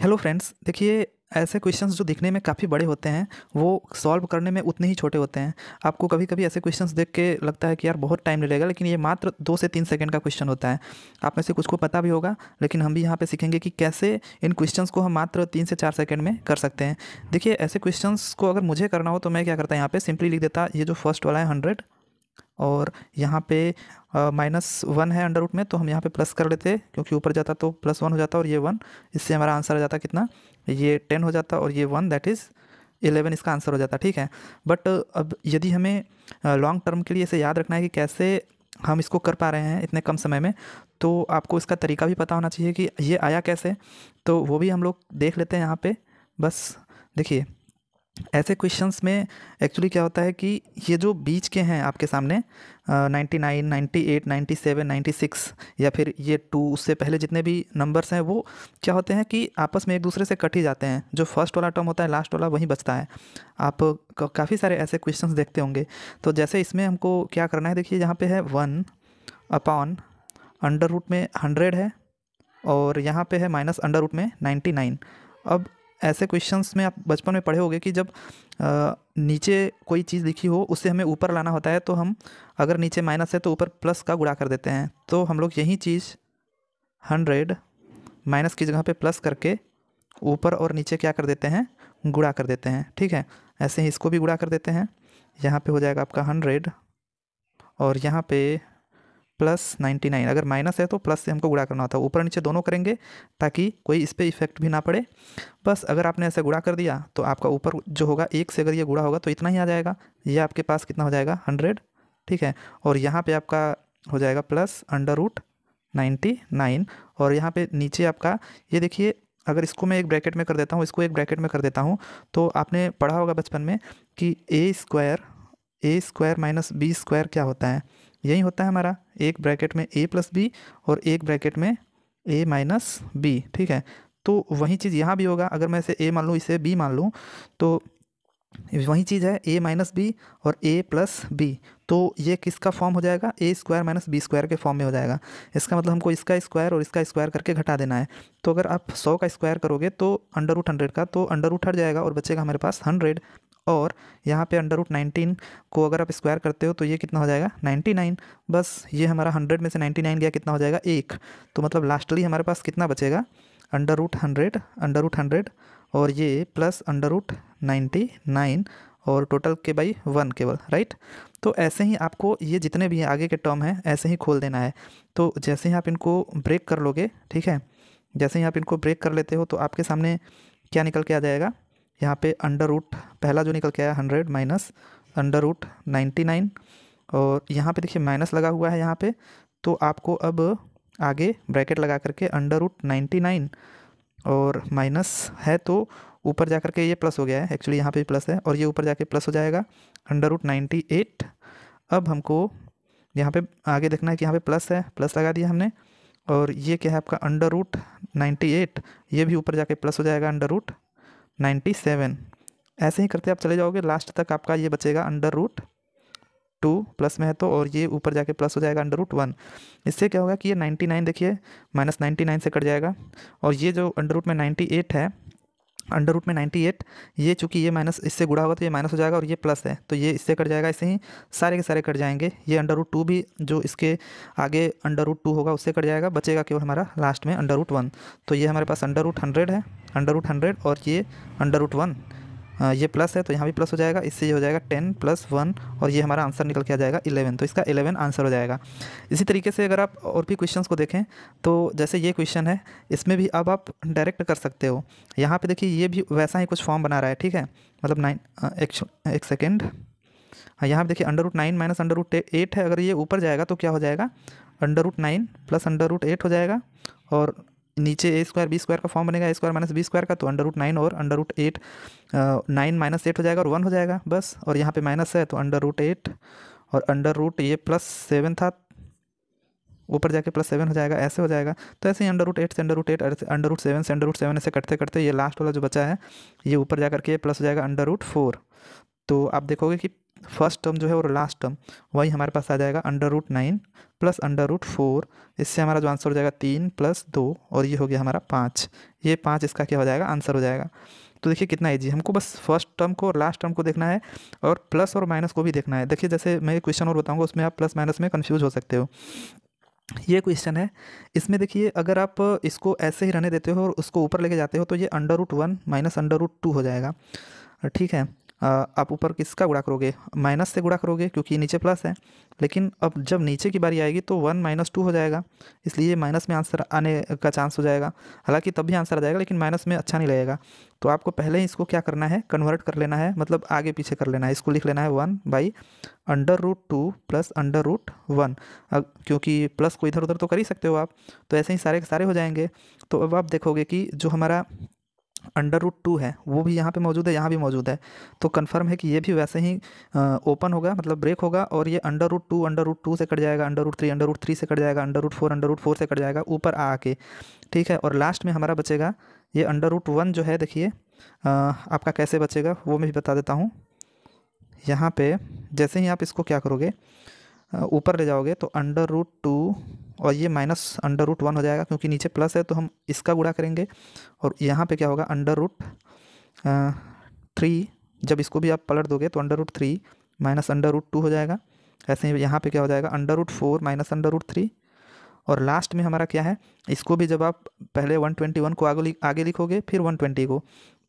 hello friends देखिए ऐसे questions जो दिखने में काफ़ी बड़े होते हैं वो सॉल्व करने में उतने ही छोटे होते हैं आपको कभी कभी ऐसे क्वेश्चंस देख के लगता है कि यार बहुत टाइम लगेगा लेकिन ये मात्र दो से तीन सेकंड का क्वेश्चन होता है आप में से कुछ को पता भी होगा लेकिन हम भी यहाँ पे सीखेंगे कि कैसे इन क्वेश्चन को हम मात्र तीन से चार सेकेंड में कर सकते हैं देखिए ऐसे क्वेश्चन को अगर मुझे करना हो तो मैं क्या करता यहाँ पर सिंपली लिख देता ये जो फर्स्ट वाला है हंड्रेड और यहाँ पे माइनस वन है अंडर रूट में तो हम यहाँ पे प्लस कर लेते क्योंकि ऊपर जाता तो प्लस वन हो जाता और ये वन इससे हमारा आंसर आ जाता कितना ये टेन हो जाता और ये वन दैट इज़ इलेवन इसका आंसर हो जाता ठीक है बट अब यदि हमें लॉन्ग टर्म के लिए इसे याद रखना है कि कैसे हम इसको कर पा रहे हैं इतने कम समय में तो आपको इसका तरीका भी पता होना चाहिए कि ये आया कैसे तो वो भी हम लोग देख लेते हैं यहाँ पर बस देखिए ऐसे क्वेश्चंस में एक्चुअली क्या होता है कि ये जो बीच के हैं आपके सामने ninety nine ninety eight ninety seven ninety six या फिर ये टू उससे पहले जितने भी नंबर्स हैं वो क्या होते हैं कि आपस में एक दूसरे से कट ही जाते हैं जो फर्स्ट वाला टर्म होता है लास्ट वाला वहीं बचता है आप काफ़ी सारे ऐसे क्वेश्चन देखते होंगे तो जैसे इसमें हमको क्या करना है देखिए यहाँ पर है वन अपॉन अंडर रूट में हंड्रेड है और यहाँ पर है माइनस अंडर रूट में नाइन्टी नाइन अब ऐसे क्वेश्चंस में आप बचपन में पढ़े होंगे कि जब आ, नीचे कोई चीज़ लिखी हो उससे हमें ऊपर लाना होता है तो हम अगर नीचे माइनस है तो ऊपर प्लस का गुड़ा कर देते हैं तो हम लोग यही चीज़ हंड्रेड माइनस की जगह पे प्लस करके ऊपर और नीचे क्या कर देते हैं गुड़ा कर देते हैं ठीक है ऐसे ही इसको भी गुड़ा कर देते हैं यहाँ पर हो जाएगा आपका हंड्रेड और यहाँ पर प्लस नाइन्टी नाइन अगर माइनस है तो प्लस से हमको गुड़ा करना होता है ऊपर नीचे दोनों करेंगे ताकि कोई इस पर इफेक्ट भी ना पड़े बस अगर आपने ऐसे गुड़ा कर दिया तो आपका ऊपर जो होगा एक से अगर ये गुड़ा होगा तो इतना ही आ जाएगा ये आपके पास कितना हो जाएगा हंड्रेड ठीक है और यहाँ पर आपका हो जाएगा plus under root ninety nine और यहाँ पर नीचे आपका ये देखिए अगर इसको मैं एक ब्रैकेट में कर देता हूँ इसको एक ब्रैकेट में कर देता हूँ तो आपने पढ़ा होगा बचपन में कि A square A square minus B square क्या होता है यही होता है हमारा एक ब्रैकेट में ए प्लस बी और एक ब्रैकेट में ए माइनस बी ठीक है तो वही चीज़ यहाँ भी होगा अगर मैं इसे ए मान लूँ इसे बी मान लूँ तो वही चीज़ है ए माइनस बी और ए प्लस बी तो ये किसका फॉर्म हो जाएगा A square minus B square के फॉर्म में हो जाएगा इसका मतलब हमको इसका स्क्वायर और इसका स्क्वायर करके घटा देना है तो अगर आप सौ का स्क्वायर करोगे तो अंडर रूट हंड्रेड का तो अंडर रूट हट जाएगा और बचेगा हमारे पास हंड्रेड और यहाँ पे अंडर रूट नाइनटीन को अगर आप स्क्वायर करते हो तो ये कितना हो जाएगा नाइन्टी नाइन बस ये हमारा हंड्रेड में से नाइन्टी नाइन गया कितना हो जाएगा एक तो मतलब लास्टली हमारे पास कितना बचेगा under root hundred under root hundred और ये plus under root ninety nine और टोटल के बाई वन केवल राइट तो ऐसे ही आपको ये जितने भी हैं आगे के टर्म हैं ऐसे ही खोल देना है तो जैसे ही आप इनको ब्रेक कर लोगे ठीक है जैसे ही आप इनको ब्रेक कर लेते हो तो आपके सामने क्या निकल के आ जाएगा यहाँ पे अंडर रूट पहला जो निकल के आया hundred minus under root ninety nine और यहाँ पे देखिए माइनस लगा हुआ है यहाँ पे तो आपको अब आगे ब्रैकेट लगा करके अंडर रूट नाइन्टी नाइन और माइनस है तो ऊपर जा करके ये प्लस हो गया है एक्चुअली यहाँ पे भी प्लस है और ये ऊपर जाके प्लस हो जाएगा अंडर रूट नाइन्टी एट अब हमको यहाँ पे आगे देखना है कि यहाँ पे प्लस है प्लस लगा दिया हमने और ये क्या है आपका अंडर रूट नाइन्टी एट ये भी ऊपर जाके प्लस हो जाएगा अंडर रूट नाइन्टी सेवन ऐसे ही करते आप चले जाओगे लास्ट तक आपका ये बचेगा अंडर रूट टू प्लस में है तो और ये ऊपर जाके प्लस हो जाएगा अंडर रूट वन इससे क्या होगा कि ये नाइन्टी नाइन देखिए माइनस नाइन्टी नाइन से कट जाएगा और ये जो अंडर रूट में नाइन्टी एट है अंडर रूट में 98 ये चूंकि ये माइनस इससे गुड़ा होगा तो ये माइनस हो जाएगा और ये प्लस है तो ये इससे कट जाएगा ऐसे ही सारे के सारे कट जाएंगे ये अंडर रूट टू भी जो इसके आगे अंडर रूट टू होगा उससे कट जाएगा बचेगा केवल हमारा लास्ट में अंडर रूट वन तो ये हमारे पास अंडर रूट हंड्रेड है अंडर रूट हंड्रेड और ये अंडर रूट वन हाँ, ये प्लस है तो यहाँ भी प्लस हो जाएगा इससे ये हो जाएगा टेन प्लस वन और ये हमारा आंसर निकल के आ जाएगा इलेवन तो इसका इलेवन आंसर हो जाएगा इसी तरीके से अगर आप और भी क्वेश्चंस को देखें तो जैसे ये क्वेश्चन है इसमें भी अब आप डायरेक्ट कर सकते हो यहाँ पे देखिए ये भी वैसा ही कुछ फॉर्म बना रहा है ठीक है मतलब नाइन एक, एक सेकेंड हाँ, यहाँ पर देखिए under root nine minus under root eight है अगर ये ऊपर जाएगा तो क्या हो जाएगा under root nine plus under root eight हो जाएगा और नीचे ए स्क्वायर बी स्क्वायर का फॉर्म बनेगा A square minus B square का तो अंडर रूट नाइन और under root eight nine minus eight हो जाएगा और वन हो जाएगा बस और यहाँ पे माइनस है तो अंडर रूट एट और अंडर रूट ये प्लस सेवन था ऊपर जाके प्लस सेवन हो जाएगा ऐसे हो जाएगा तो ऐसे ही अंडर रूट एट से under root eight under root seven से अंडर रूट सेवन ऐसे करते करते ये लास्ट वाला जो बचा है ये ऊपर जा करके प्लस हो जाएगा अंडर रूट फोर तो आप देखोगे कि फर्स्ट टर्म जो है और लास्ट टर्म वही हमारे पास आ जाएगा under root nine plus under root four इससे हमारा जो आंसर हो जाएगा तीन प्लस दो और ये हो गया हमारा पाँच ये पाँच इसका क्या हो जाएगा आंसर हो जाएगा तो देखिए कितना ईजी हमको बस फर्स्ट टर्म को और लास्ट टर्म को देखना है और प्लस और माइनस को भी देखना है देखिए जैसे मैं क्वेश्चन और बताऊँगा उसमें आप प्लस माइनस में कन्फ्यूज हो सकते हो ये क्वेश्चन है इसमें देखिए अगर आप इसको ऐसे ही रहने देते हो और उसको ऊपर लेके जाते हो तो ये under root one minus under root two हो जाएगा ठीक है आप ऊपर किसका गुड़ा करोगे माइनस से गुड़ा करोगे क्योंकि नीचे प्लस है लेकिन अब जब नीचे की बारी आएगी तो वन माइनस टू हो जाएगा इसलिए माइनस में आंसर आने का चांस हो जाएगा हालांकि तब भी आंसर आ जाएगा लेकिन माइनस में अच्छा नहीं लगेगा तो आपको पहले ही इसको क्या करना है कन्वर्ट कर लेना है मतलब आगे पीछे कर लेना है इसको लिख लेना है one by under root two plus under root one क्योंकि प्लस को इधर उधर तो कर ही सकते हो आप तो ऐसे ही सारे के सारे हो जाएंगे तो अब आप देखोगे कि जो हमारा अंडर रूट टू है वो भी यहाँ पे मौजूद है यहाँ भी मौजूद है तो कन्फर्म है कि ये भी वैसे ही ओपन होगा मतलब ब्रेक होगा और ये under root two under root two से कट जाएगा under root three under root three से कट जाएगा under root four under root four से कट जाएगा ऊपर आ आके ठीक है और लास्ट में हमारा बचेगा ये अंडर रूट वन जो है देखिए आपका कैसे बचेगा वो मैं भी बता देता हूँ यहाँ पर जैसे ही आप इसको क्या करोगे ऊपर ले जाओगे तो अंडर रूट टू और ये माइनस अंडर रूट वन हो जाएगा क्योंकि नीचे प्लस है तो हम इसका गुड़ा करेंगे और यहाँ पे क्या होगा अंडर रूट थ्री जब इसको भी आप पलट दोगे तो under root three minus under root two हो जाएगा ऐसे ही यहाँ पे क्या हो जाएगा under root four minus under root three और लास्ट में हमारा क्या है इसको भी जब आप पहले वन ट्वेंटी वन को आगे आगे लिखोगे फिर वन ट्वेंटी को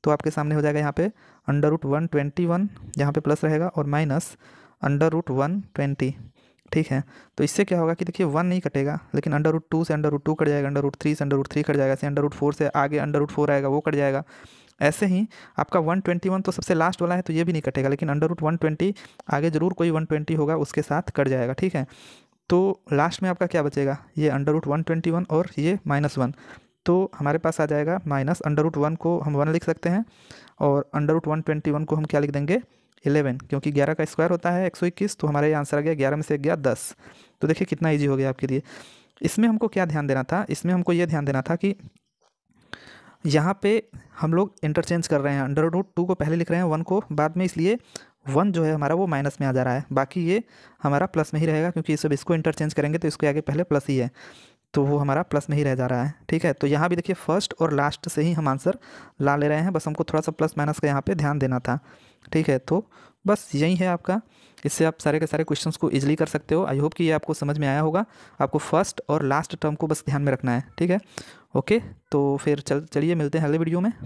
तो आपके सामने हो जाएगा यहाँ पे under root one twenty one यहाँ पर प्लस रहेगा और minus under root one twenty ठीक है तो इससे क्या होगा कि देखिए वन नहीं कटेगा लेकिन अंडर रूट टू से अंडर रूट टू कट जाएगा अंडर रूट थ्री से अंडर रूट थ्री कट जाएगा ऐसे अंडर रूट फोर से आगे अंडर रूट फोर आएगा वो कट जाएगा ऐसे ही आपका 121 तो सबसे लास्ट वाला है तो ये भी नहीं कटेगा लेकिन अंडर रूट वन आगे ज़रूर कोई ट्वेंटी होगा उसके साथ कट जाएगा ठीक है तो लास्ट में आपका क्या बचेगा ये अंडर रूट वन और ये माइनस वन तो हमारे पास आ जाएगा माइनस अंडर रूट वन को हम वन लिख सकते हैं और अंडर रूट वन को हम क्या लिख देंगे इलेवन क्योंकि ग्यारह का स्क्वायर होता है एक सौ इक्कीस तो हमारा ये आंसर आ गया ग्यारह में से गया दस तो देखिए कितना ईजी हो गया आपके लिए इसमें हमको क्या ध्यान देना था इसमें हमको ये ध्यान देना था कि यहाँ पे हम लोग इंटरचेंज कर रहे हैं अंडर रूट टू को पहले लिख रहे हैं वन को बाद में इसलिए वन जो है हमारा वो माइनस में आ जा रहा है बाकी ये हमारा प्लस में ही रहेगा क्योंकि सब इसको इंटरचेंज करेंगे तो इसके आगे पहले प्लस ही है तो वो हमारा प्लस में ही रह जा रहा है ठीक है तो यहाँ भी देखिए फर्स्ट और लास्ट से ही हम आंसर ला ले रहे हैं बस हमको थोड़ा सा प्लस माइनस का यहाँ पे ध्यान देना था ठीक है तो बस यही है आपका इससे आप सारे के सारे क्वेश्चंस को इजीली कर सकते हो आई होप कि ये आपको समझ में आया होगा आपको फर्स्ट और लास्ट टर्म को बस ध्यान में रखना है ठीक है ओके तो फिर चल चलिए मिलते हैं अगले वीडियो में